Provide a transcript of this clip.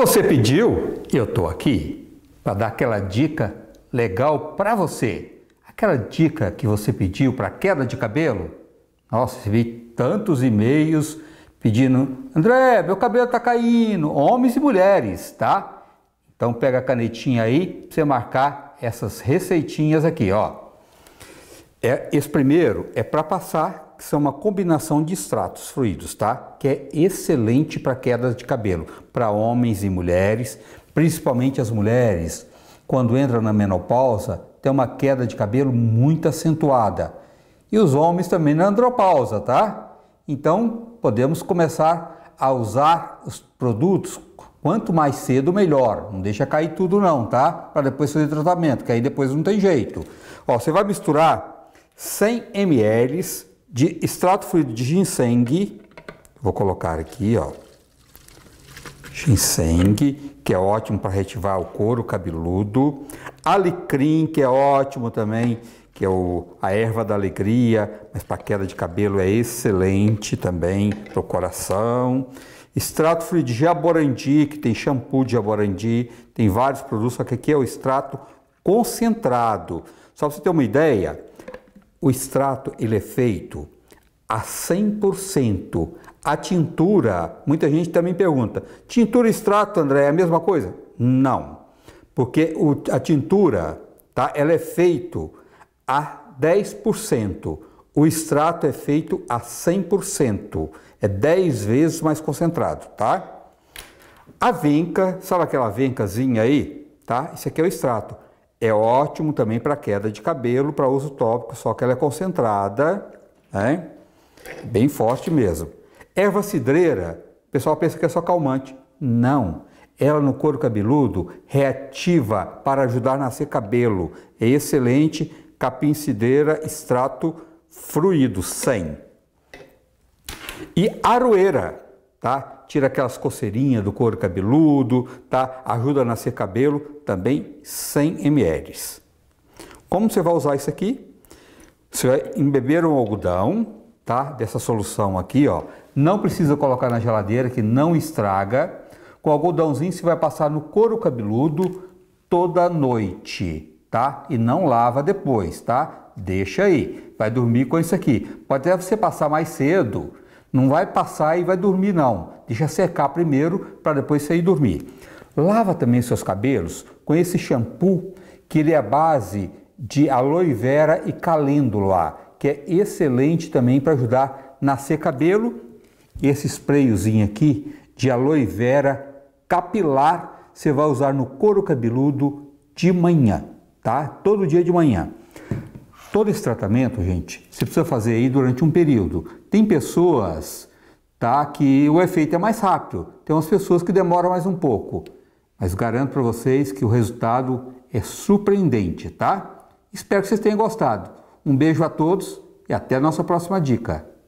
Você pediu, eu estou aqui para dar aquela dica legal para você. Aquela dica que você pediu para queda de cabelo. Nossa, recebi tantos e-mails pedindo, André, meu cabelo está caindo, homens e mulheres, tá? Então pega a canetinha aí para você marcar essas receitinhas aqui, ó. É, esse primeiro é para passar, que são é uma combinação de extratos fluidos, tá? Que é excelente para quedas de cabelo, para homens e mulheres, principalmente as mulheres, quando entram na menopausa, tem uma queda de cabelo muito acentuada. E os homens também na andropausa, tá? Então, podemos começar a usar os produtos quanto mais cedo melhor. Não deixa cair tudo não, tá? Para depois fazer tratamento, que aí depois não tem jeito. Ó, você vai misturar 100 ml de extrato fluido de ginseng. Vou colocar aqui, ó. Ginseng, que é ótimo para retivar o couro cabeludo. Alecrim, que é ótimo também, que é o, a erva da alegria, mas para queda de cabelo é excelente também para o coração. Extrato fluido de jaborandi, que tem shampoo de jaborandi, tem vários produtos, só que aqui é o extrato concentrado. Só para você ter uma ideia, o extrato ele é feito a 100%. A tintura, muita gente também pergunta, tintura e extrato, André, é a mesma coisa? Não, porque o, a tintura, tá, ela é feito a 10%. O extrato é feito a 100%, é 10 vezes mais concentrado, tá? A vinca, sabe aquela vincazinha aí, tá? Isso aqui é o extrato. É ótimo também para queda de cabelo, para uso tópico, só que ela é concentrada, né? bem forte mesmo. Erva cidreira, o pessoal pensa que é só calmante. Não. Ela no couro cabeludo reativa para ajudar a nascer cabelo. É excelente capim cidreira, extrato fruído, 100. E aroeira, tá? Tira aquelas coceirinhas do couro cabeludo, tá? Ajuda a nascer cabelo, também 100 ml. Como você vai usar isso aqui? Você vai embeber um algodão, tá? Dessa solução aqui, ó. Não precisa colocar na geladeira que não estraga. Com o algodãozinho você vai passar no couro cabeludo toda noite, tá? E não lava depois, tá? Deixa aí. Vai dormir com isso aqui. Pode até você passar mais cedo, não vai passar e vai dormir, não. Deixa secar primeiro para depois sair dormir. Lava também seus cabelos com esse shampoo que ele é a base de aloe vera e calêndula, que é excelente também para ajudar a nascer cabelo. Esse sprayzinho aqui de aloe vera capilar você vai usar no couro cabeludo de manhã, tá? Todo dia de manhã. Todo esse tratamento, gente, você precisa fazer aí durante um período. Tem pessoas tá, que o efeito é mais rápido, tem umas pessoas que demoram mais um pouco. Mas garanto para vocês que o resultado é surpreendente, tá? Espero que vocês tenham gostado. Um beijo a todos e até a nossa próxima dica.